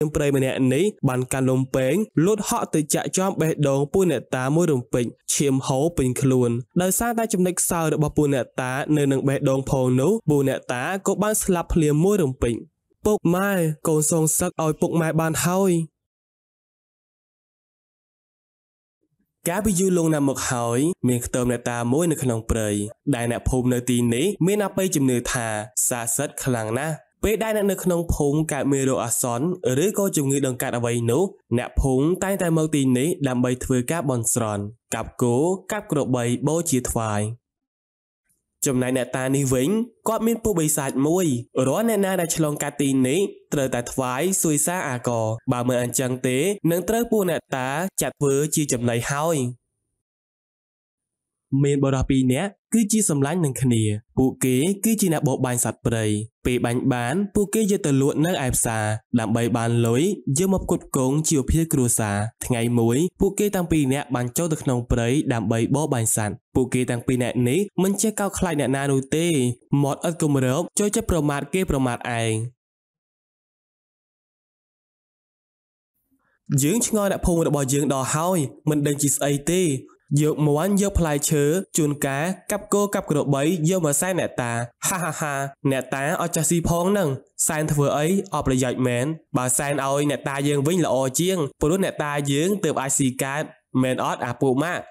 នឹងប្រិយម្នាក់នេះបានកាន់លំពេងលូតហក់ទៅចាក់ចំបេះដូងពូអ្នកតាមួយរំពេចឈាមហូរពេញខ្លួនដោយសារតែចំណិចខ្សោយរបស់ពូអ្នកតា នៅនឹងបេះដូងផងនោះពូអ្នកតាក៏បានស្លាប់ភ្លាមមួយរំពេចពុកម៉ែកូនសងសឹកឲ្យពុកម៉ែបានហើយកាលពីយូរលងណាស់មកហើយ មានខ្ទមអ្នកតាមួយ នៅក្នុងព្រៃដែលអ្នកភូមិនៅទីនេះមានអបិយជំនឿថាសាសិតខ្លាំងណាស់ពេលដែលអ្នកនៅក្នុងភូមិកើតមេរោគអាសន្នឬក៏ជំងឺដង្កាត់អ្វីនោះអ្នកភូមិតែងតែមកទីនេះដើម្បីធ្វើការបន់ស្រន់កាប់គោកាប់ក្របីបូជាថ្វាយចំណែកអ្នកតានេះវិញគាត់មានពុះបិសាចមួយរាល់អ្នកណាដែលឆ្លងកាត់ទីនេះត្រូវតែថ្វាយសួយសាអាកបើមិនអញ្ចឹងទេនឹងត្រូវពួកអ្នកតាចាត់ធ្វើជាចំណៃហើយមានបរិះពីរនាក់គឺជាសម្លាញ់នឹងគ្នា ពួកគេគឺជាអ្នកបបបាញ់សត្វព្រៃពេលបាញ់បាន ពួកគេយកទៅលក់នៅឯផ្សារដើម្បីបានលុយយកមកផ្គត់ផ្គង់ជីវភាពគ្រួសារថ្ងៃមួយពួកគេទាំងពីរនាក់បានចូលទៅក្នុងព្រៃដើម្បីបបបាញ់សត្វពួកគេទាំងពីរនាក់នេះមិនចេះកោតខ្លាចអ្នកណានោះទេមាត់ឥតគំរោបចូលចិត្តប្រមាថគេប្រមាថឯងយើងឆ្ងល់អ្នកភូមិរបស់យើងដល់ហើយ មិនដឹងជាស្អីទេយកមួនយកផ្លែឈើជួនកាកាប់គោកាប់ក្របីយកមកសែនអ្នកតាហាហាហាអ្នកតាអត់ចាស់ស៊ីផងនឹងសែនធ្វើអីអប្រយោជន៍មែនបើសែនឲ្យអ្នកតាយើងវិញល្អជាង ព្រោះអ្នកតាយើងទើបអាចស៊ីកាតមែនអត់អាពូម៉ាក់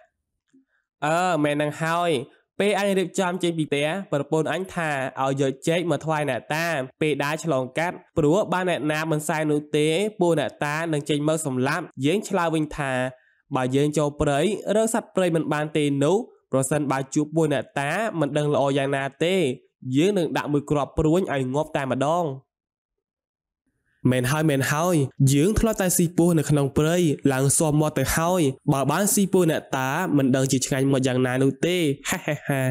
អឺមែននឹងហើយ ពេលអញរៀបចំចេញពីផ្ទះប្រពន្ធអញថាឲ្យយកចេកមកថ្វាយអ្នកតា ពេលដើរឆ្លងកាត់ព្រោះបានអ្នកណាមិនសែននោះទេពូអ្នកតានឹងចេញមកសម្លាប់យើង ឆ្លើយវិញថាបើយើងចូលព្រៃរើសត្វព្រៃមិនបានទេ នោះ ប្រសិនបើជួបពួកអ្នកតា មិនដឹង ល្អយ៉ាងណាទេយើងនឹងដាក់មួយគ្រាប់ព្រួញឲ្យងាប់តែម្ដងមែនហើយមែនហើយ យើងធ្លាប់តែស៊ីពស់នៅក្នុងព្រៃឡើងសោះមកទៅហើយបើបានស៊ីពស់អ្នកតាមិនដឹង ជាឆ្ងាញ់មកយ៉ាងណានោះទេហាហាហា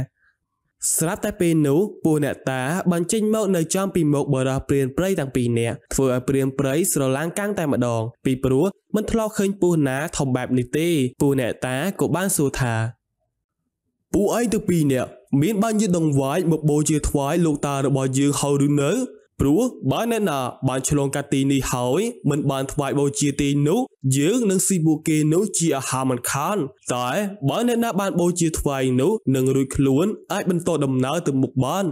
ស្រាប់តែពេលនោះពួកអ្នកតាបានចេញមកនៅចំពីមុខបរោះព្រានព្រៃទាំងពីរនាក់ធ្វើឲ្យព្រានព្រៃស្រឡាំងកាំងតែម្ដង ពីព្រោះមិនធ្លាប់ឃើញពស់ណាធំបែបនេះទេពួកអ្នកតាក៏បានសួរថាពួកឯងទាំងពីរនាក់មានបានយកដងវាយមកបូជាថ្វាយលោកតារបស់យើងហើយឬនៅព្រោះបើអ្នកណាបានឆ្លងកាត់ទីនេះហើយមិនបានថ្វាយបូជាទីនោះ យើងនឹងស៊ីពួកគេនោះជាអាហារមិនខាន តែបើអ្នកណាបានបូជាថ្វាយនោះនឹងរួចខ្លួនអាចបន្តដំណើរទៅមុខបាន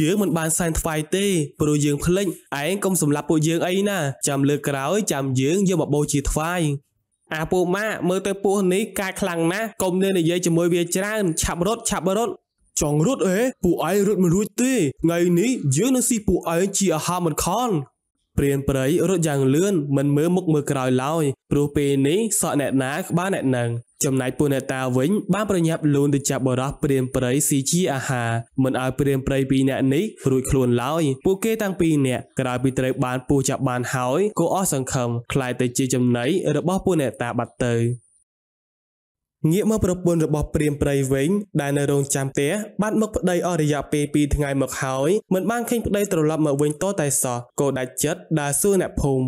យើងមិនបានសែនថ្វាយទេ ព្រោះយើងភ្លេចឯងកុំសម្លាប់ពួកយើងអីណាចាំលើក្រោយចាំយើងយកមកបូជាថ្វាយអាពូម៉ាមើលទៅពស់នេះកាចខ្លាំងណាស់កុំនៅនិយាយជាមួយវាច្រើន ឆាប់រត់ឆាប់រត់ចង់រត់អេពួកឯងរត់មិនរួចទេថ្ងៃនេះយើងនឹងស៊ីពួកឯងជាអាហារមិនខន់ព្រានប្រៃរត់យ៉ាងលឿនមិនមើលមុខមើលក្រោយឡើយព្រោះពេលនេះសក់អ្នកណាក្បាលអ្នកនឹងចំណែកពួកអ្នកតាវិញបានប្រញាប់លូនទៅចាប់បរោះព្រានប្រៃស៊ីជាអាហារមិនឲ្យព្រានប្រៃពីរអ្នកនេះរួចខ្លួនឡើយពួកគេទាំងពីរអ្នកក្រោយពីត្រូវបានពូចាប់បានហើយក៏អស់សង្ឃឹមខ្លាចទៅជាចំណៃរបស់ពួកអ្នកតាបាត់ទៅងាកមកប្រពន្ធរបស់ព្រាមប្រៃវិញ ដែលនៅរោងចាំផ្ទះបានមកប្តីអស់រយៈពេល2ថ្ងៃមកហើយមិនបានឃើញប្តីត្រឡប់មកវិញតតែសោះក៏ដាច់ចិត្តដែលសួរអ្នកភូមិ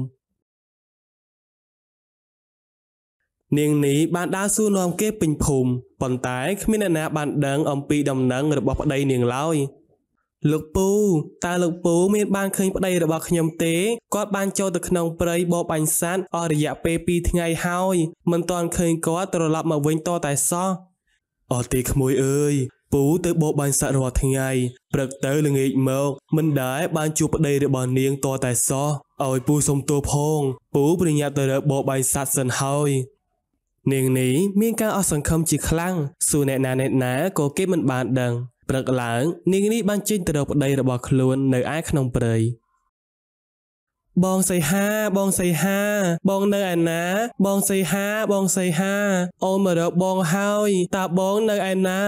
នាងនេះបានដើរសួរនាំគេពេញភូមិប៉ុន្តែគ្មានអ្នកណា បាន ដឹង អំពីដំណឹងរបស់ប្តី នាងឡើយ។លោកពូតើលោកពូមាន បានឃើញប្តីរបស់ខ្ញុំទេគាត់បានចូលទៅក្នុងព្រៃបបបាញ់សត្វអស់រយៈពេល2ថ្ងៃហើយមិនទាន់ឃើញគាត់ត្រឡប់មកវិញតតែសោះអត់ទេក្មួយអើយពូទៅបបបាញ់សត្វរាល់ថ្ងៃព្រឹកទៅល្ងាចមកមិនដែរបានជួបប្តីរបស់នាងតតែសោះឲ្យពូសុំទោសផងពូប្រញាប់ទៅរើបបបាញ់សត្វសិនហើយនាងនេះមានការអស់សង្ឃឹមជាខ្លាំងសួរអ្នកណាអ្នកណាក៏គេមិនបានដឹងព្រឹកឡើងនាងនេះបានចេញទៅរកប្តីរបស់ខ្លួន នៅឯក្នុងព្រៃបងសីហាបងសីហា បងនៅឯណា បងសីហាបងសីហា អូនមករកបងហើយតាបងនៅឯណា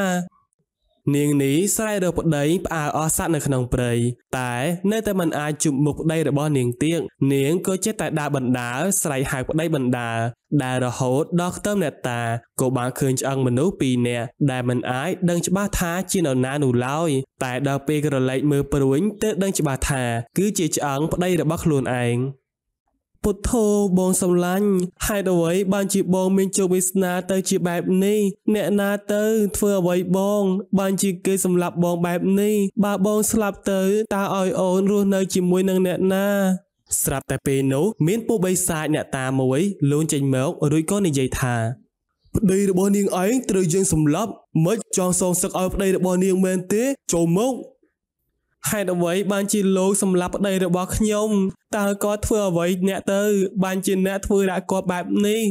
នាងនេះស្រែករកប្តីផ្អើលអស់សត្វនៅក្នុងព្រៃតែនៅតែមិនអាចជួបមុខប្តីរបស់នាងទៀតនាងក៏ចេះតែដើរបណ្ដាលស្រែកហៅប្តីបណ្ដាលដែលរហូតដល់ខ្ទើមអ្នកតាក៏បានឃើញឆ្អឹងមនុស្សពីរនាក់ដែលមិនអាចដឹងច្បាស់ថាជានរណានោះឡើយតែដល់ពេលក្រឡេកមើលព្រួយទើបដឹងច្បាស់ថាគឺជាឆ្អឹងប្តីរបស់ខ្លួនឯងពុទ្ធោបងសំឡាញ់ហេតុអ្វីបានជាបងមានជោគវាសនាទៅជាបែបនេះ អ្នកណាទៅធ្វើអ្វីបងបានជាគេសម្លាប់បងបែបនេះបើបងស្លាប់ទៅតើឲ្យអូនរស់នៅជាមួយនឹងអ្នកណា ស្រាប់តែពេលនោះ មានពូបីសាចអ្នកតាមួយលូនចេញមករួចក៏និយាយថាប្តីរបស់នាងឯងត្រូវយើងសម្លាប់មិនចង់សងសឹកឲ្យប្តីរបស់នាងមែនទេចូលមកហេតុអ្វីបានជាលោកសម្លាប់ប្តីរបស់ខ្ញុំតើគាត់ធ្វើអ្វីអ្នកទៅបានជាអ្នកធ្វើដាក់គាត់បែបនេះ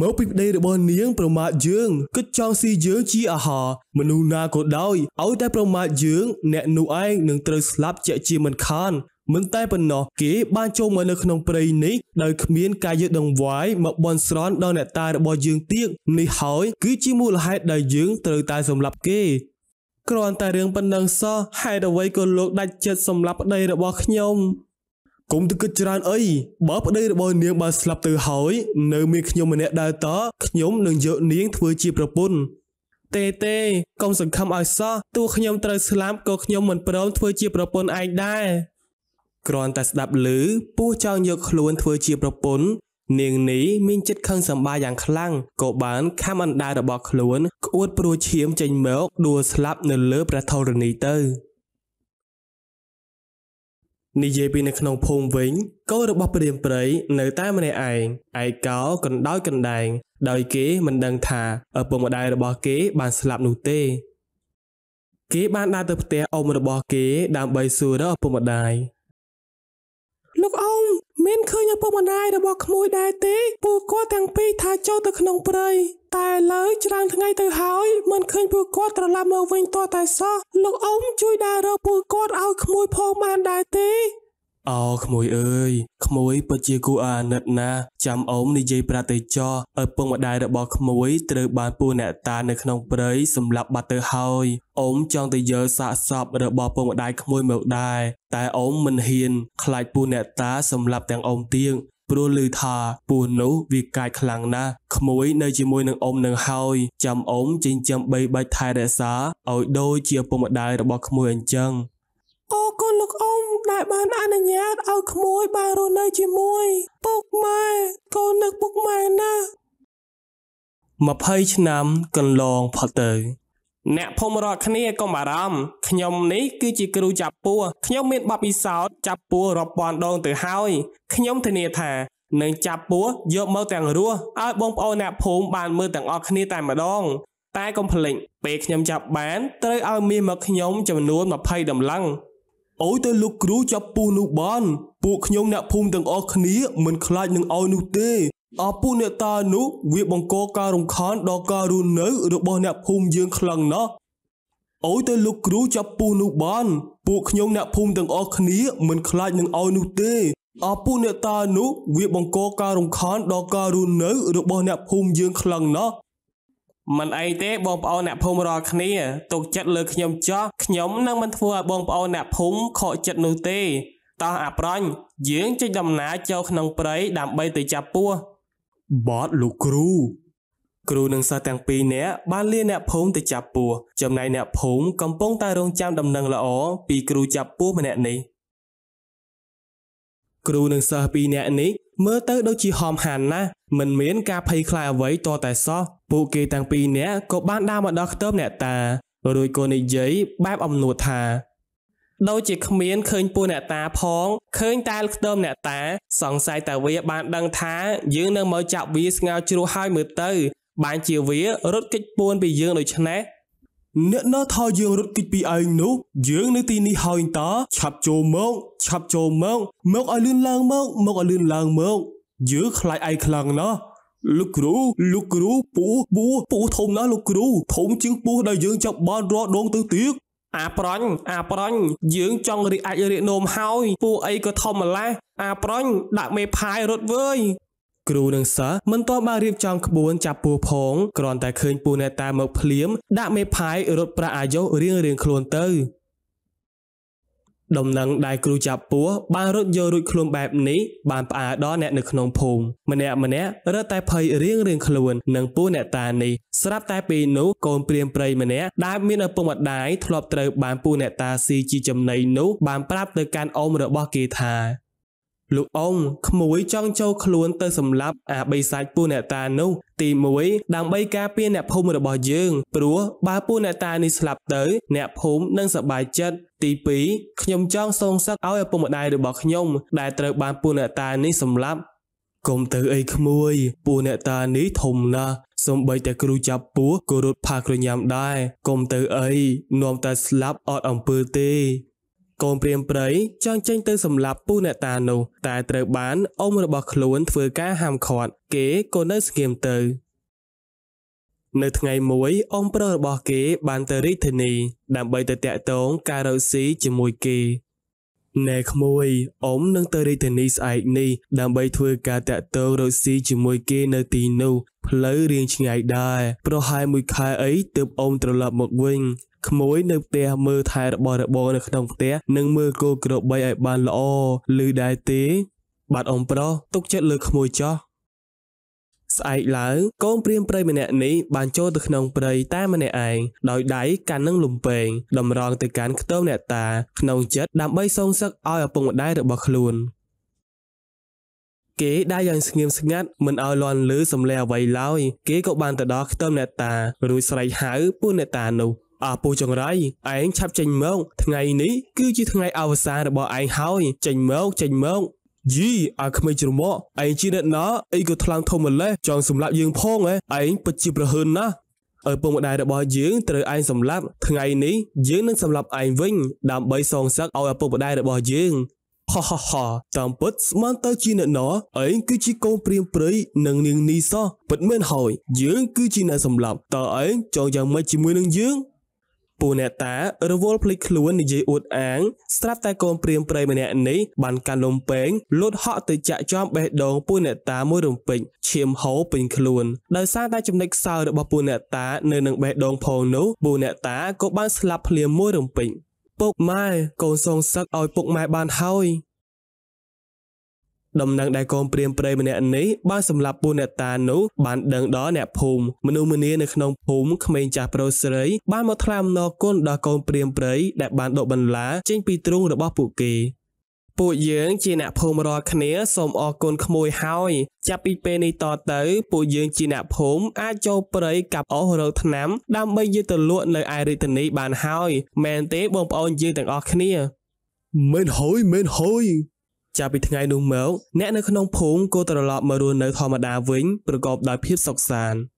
មកពីប្តីរបស់នាងប្រមាថយើងគិតចង់ស៊ីយើងជាអាហារមនុស្សណាក៏ដោយឲ្យតែប្រមាថយើងអ្នកនោះឯងនឹងត្រូវស្លាប់ជាជាមិនខានមិនតែប៉ុណ្ណោះគេបានចូលមកនៅក្នុងព្រៃនេះដោយគ្មានការយកដង្វាយមកបន់ស្រន់ដល់អ្នកតារបស់យើងទៀតនេះហើយគឺជាមូលហេតុដែលយើងត្រូវតែសម្លាប់គេគ្រាន់តែរឿងប៉ុណ្ណឹងសោះហេតុអ្វីក៏លោកដាច់ចិត្តសម្លាប់ប្តីរបស់ខ្ញុំគុំទៅគិតច្រើនអីបើប្តីរបស់នាងបានស្លាប់ទៅហើយនៅមានខ្ញុំម្នាក់ដែរតខ្ញុំនឹងយកនាងធ្វើជាប្រពន្ធទេទេកុំសង្ឃឹមឲ្យសោះទោះខ្ញុំត្រូវស្លាប់ក៏ខ្ញុំមិនព្រមធ្វើជាប្រពន្ធឯងដែរគ្រាន់តែស្ដាប់ឮពស់ចង់យកខ្លួនធ្វើជាប្រពន្ធនាងនេះមានចិត្តខឹងសម្បាយ៉ាងខ្លាំងក៏បានខំអណ្ដើររបស់ខ្លួនក្អួត ព្រួឈាមចេញមកដួលស្លាប់នៅលើព្រះធរណីទៅនិយាយពីនៅក្នុងភូមិវិញកូនរបស់ព្រាមព្រៃនៅតែម្នាក់ឯងឯកោកណ្ដោយកណ្ដែង ដោយគេមិនដឹងថាឪពុកម្ដាយរបស់គេបានស្លាប់ នោះទេ គេបានដើរទៅផ្ទះអ៊ំរបស់គេ ដើម្បីសួររកឪពុកម្ដាយលោកអ៊ំមានឃើញឪពុកម្ដាយរបស់ក្មួយដែរទេពួកគាត់ទាំងពីរថាចូលទៅក្នុងព្រៃតែលើច្រើនថ្ងៃទៅហើយមិនឃើញពួកគាត់ត្រឡប់មកវិញតតែសោះលោកអ៊ំជួយដើររកពួកគាត់ឲ្យក្មួយផងបានដែរទេអោក្មួយអើយក្មួយពិតជាគួរអាណិតណាស់ចាំអ៊ំនិយាយប្រតិចោឪពុកម្ដាយរបស់ក្មួយត្រូវបានពូអ្នកតា នៅក្នុងព្រៃសម្លាប់បាត់ទៅហើយអ៊ំចង់ទៅយកសាកសពរបស់ពុកម្ដាយក្មួយមកដែរតែអ៊ំមិនហ៊ាន ខ្លាចពូអ្នក តាសម្លាប់ទាំងអ៊ំទៀងព្រោះឮថាពូនោះវាកាចខ្លាំងណាស់ក្មួយនៅជាមួយនឹងអ៊ំនឹងហើយចាំអ៊ំចិញ្ចឹមបីបាច់ថែរក្សាឲ្យដូចជាពុកម្ដាយរបស់ក្មួយអញ្ចឹងអរគុណលោកអ៊ំដែលបានអនុញ្ញាតឲ្យក្មួយបានរស់នៅ ជាមួយពុកម៉ែកូននឹកពុកម៉ែណា20ឆ្នាំកន្លងផុតទៅអ្នកភូមិរាល់គ្នាកុំអារម្មណ៍ខ្ញុំនេះ គឺជាគ្រូចាប់ពួរខ្ញុំមានបទពិសោធន៍ចាប់ពួររាប់ពាន់ដង ទៅហើយខ្ញុំធានាថានឹងចាប់ពួរយកមកទាំងរស់ឲ្យបងប្អូនអ្នកភូមិបានមើលទាំងអស់គ្នាតែម្ដង តែកុំភ្លេចពេលខ្ញុំចាប់បានត្រូវឲ្យមានមកខ្ញុំចំនួន20ដំឡឹងអូយទៅលោកគ្រូចាប់ពូនោះបាន ពួកខ្ញុំអ្នកភូមិទាំងអស់គ្នាមិនខ្លាចនឹងឲ្យនោះទេអពុអ្នកតានោះវាបង្កការរំខានដល់ការរស់នៅរបស់អ្នកភូមិយើងខ្លាំងណាស់អូយទៅលោកគ្រូចាប់ពូនោះបានពួកខ្ញុំអ្នកភូមិទាំងអស់គ្នាមិនខ្លាចនឹងឲ្យនោះទេអពុអ្នកតានោះវាបង្កការរំខានដល់ការរស់នៅរបស់អ្នកភូមិយើងខ្លាំងណាស់មិនអីទេបងប្អូនអ្នកភូមិរាល់គ្នាទុកចិត្តលើខ្ញុំចោះខ្ញុំនឹងមិនធ្វើឲ្យបងប្អូនអ្នកភូមិខកចិត្តនោះទេតោះអាប្រញយើងចេញដំណើរចូលក្នុងព្រៃដើម្បីទៅចាប់ពស់បតលោកគ្រូគ្រូនិងសិស្សទាំងពីរនាក់បានលាអ្នកភូមិទៅចាប់ពស់ចំណែកអ្នកភូមិកំពុងតែរងចាំដំណឹងល្អពីគ្រូចាប់ពស់ម្នាក់នេះគ្រូនិងសិស្សពីរនាក់នេះមើលទៅដូចជាហមហានណាស់មិនមានការភ័យខ្លាចអ្វីតតែសោះពួកគេទាំងពីរនាក់ក៏បានដើរមកដល់ខ្ទមអ្នកតារួចក៏និយាយបែបអំនួតថាដូចជាគ្មានឃើញពូអ្នកតាផងឃើញតែខ្ទមអ្នកតាសង្ស័យតែវាបានដឹងថាយើងនៅមកចាប់វាស្ងោជ្រោះហើយមើលទៅបានជាវារត់គេចពួនពីយើងដូច្នេះអ្នកណាថាយើងរត់គេចពីឯងនោះយើងនៅទីនេះហើយតាឆាប់ចូលមកឆាប់ចូលមកមកឲ្យលឿនឡើងមកមកឲ្យលឿនឡើងមកយើងខ្លាចឯងខ្លាំងណាស់លោកគ្រូលោកគ្រូពូពូពូធំណាស់លោកគ្រូធំជាងពូដែលយើងចាប់បានរាល់ដងទៅទៀតអាប្រាញ់អាប្រាញ់យើងចង់រីអាចរីនោមហើយពូអីក៏ធំម្ល៉េះអាប្រាញ់ដាក់មេផាយរត់វើយគ្រូនិងសិស្សមិនទាន់បានរៀបចំក្បួនចាប់ពូផងគ្រាន់តែឃើញពូអ្នកតាមកភ្លាម ដាក់មេផាយរត់ប្រាក់អាយុរៀងរៀងខ្លួនទៅដំណឹងដែលគ្រូចាប់ពស់បានរត់យករួចខ្លួនបែបនេះបានផ្អាដល់អ្នកនៅក្នុងភូមិម្នាក់ម្នាក់រត់តែភ័យរៀងរៀងខ្លួននឹងពស់អ្នកតានេះស្រាប់តែពេលនោះកូនព្រាមព្រៃម្នាក់ដែលមានឪពុកម្ដាយធ្លាប់ត្រូវបានពស់អ្នកតាស៊ីជាចំណីនោះបានប្រាប់ទៅកាន់អ៊ំរបស់គេថាលោកអង្គក្មួយចង់ចូលខ្លួនទៅសម្លាប់អាបិសាចពូអ្នកតានោះ ទី1ដើម្បីការពារអ្នកភូមិរបស់យើងព្រោះបើពូអ្នកតានេះស្លាប់ទៅ អ្នកភូមិនឹងសប្បាយចិត្តទី2ខ្ញុំចង់សងសឹកឲ្យឪពុកម្ដាយរបស់ខ្ញុំដែលត្រូវបានពូអ្នកតានេះសម្លាប់កុំទៅអីក្មួយពូអ្នកតានេះធំណាស់សំបីតែគ្រូចាប់ពស់ក៏រត់ផាក្រញ៉ាំដែរកុំទៅអីនាំតែស្លាប់អត់អំពើទេកូនព្រាមព្រៃចង់ចេញទៅសម្លាប់ពូអ្នកតានោះ តែត្រូវបានអ៊ំរបស់ខ្លួនធ្វើការហាមឃាត់គេក៏នៅស្ងៀមទៅនៅថ្ងៃមួយអ៊ំប្រុសរបស់គេបានទៅរាជធានី ដើម្បីទៅតាក់ទងការរកស៊ីជាមួយគេណែក្មួយអ៊ំនឹងទៅរាជធានីស្អែកនេះដើម្បីធ្វើការតាក់ទងរកស៊ីជាមួយគេនៅទីនោះផ្លូវរៀងឆ្ងាយដែរប្រហែលមួយខែអីទើបអ៊ំត្រឡប់មកវិញក្មួយនៅផ្ទះមើលថែរបស់របរនៅក្នុងផ្ទះនិងមើលគោក្របីឲ្យបានល្អឬដែរទេ បាទអ៊ំប្រុសទុកចិត្តលើក្មួយចោះស្អែកឡើងកូនព្រាមព្រៃម្នាក់នេះបានចូលទៅក្នុងព្រៃតែម្នាក់ឯងដោយដៃកាន់នឹងលំពេងតម្រង់ទៅកាន់ខ្ទមអ្នកតា ក្នុងចិត្តដើម្បីសងសឹកឲ្យឪពុកម្ដាយរបស់ខ្លួនគេដើរយ៉ាងស្ងៀមស្ងាត់មិនឲ្យលាន់ឮសំឡេងអ្វីឡើយគេក៏បានទៅដល់ខ្ទមអ្នកតារួចស្រែកហៅពួកអ្នកតានោះអាពូចង្រៃឯងឆាប់ចេញមកថ្ងៃនេះគឺជាថ្ងៃអវសានរបស់ឯងហើយចេញមកចេញមកយីអាក្មេងជ្រមាក់ឯងជាអ្នកណាអីក៏ថ្លង់ធំម្លេះចង់សម្លាប់យើងផងឯងពិតជាប្រហើនណាស់ឪពុកម្ដាយរបស់យើងត្រូវឯងសម្លាប់ថ្ងៃនេះយើងនឹងសម្លាប់ឯងវិញ ដើម្បីសងសឹកឲ្យឪពុកម្ដាយរបស់យើងហហហតាមពិតស្មានទៅជាអ្នកណឯងគឺជាកូនព្រៀមព្រៃនិងនាងនីសោះពិតមែនហើយយើងគឺជាអ្នកសម្លាប់តើឯងចង់យ៉ាងម៉េចជាមួយនឹងយើងពូអ្នកតារវល់ភ្លេចខ្លួននិយាយអួតអាង ស្រាប់តែកូនព្រាមព្រៃម្នាក់នេះបានកាន់លំពេងលូតហក់ទៅចាក់ចំបេះដូងពូអ្នកតាមួយរំពេចឈាមហូរពេញខ្លួន ដោយសារតែចំណិចខ្សោយរបស់ពូអ្នកតា នៅនឹងបេះដូងផងនោះពូអ្នកតាក៏បានស្លាប់ភ្លាមមួយរំពេចពុកម៉ែកូនសងសឹកឲ្យពុកម៉ែបានហើយដំណឹងដែលកូនព្រាមព្រៃម្នាក់នេះបានសម្លាប់ពូអ្នកតានោះបានដឹងដល់អ្នកភូមិមនុស្សម្នានៅក្នុងភូមិក្មេងចាស់ប្រុសស្រីបានមកថ្លែងអំណរគុណដល់កូនព្រាមព្រៃដែលបានដកបន្លាចេញពីទ្រូងរបស់ពួកគេពួកយើងជាអ្នកភូមិរាល់គ្នាសូមអរគុណក្មួយហើយចាប់ពីពេលនេះតទៅពួកយើងជាអ្នកភូមិអាចចូលព្រៃកាប់អស់រោថ្នាំដើម្បីយកទៅលក់នៅឯរាជធានីបានហើយ មែនទេបងប្អូនយើងទាំងអស់គ្នាមែនហើយមែនហើយចាប់ពីថ្ងៃនោះមកអ្នកនៅក្នុងភូមិក៏ត្រឡប់មករស់នៅធម្មតាវិញប្រកបដោយភាពសុខសាន្ត។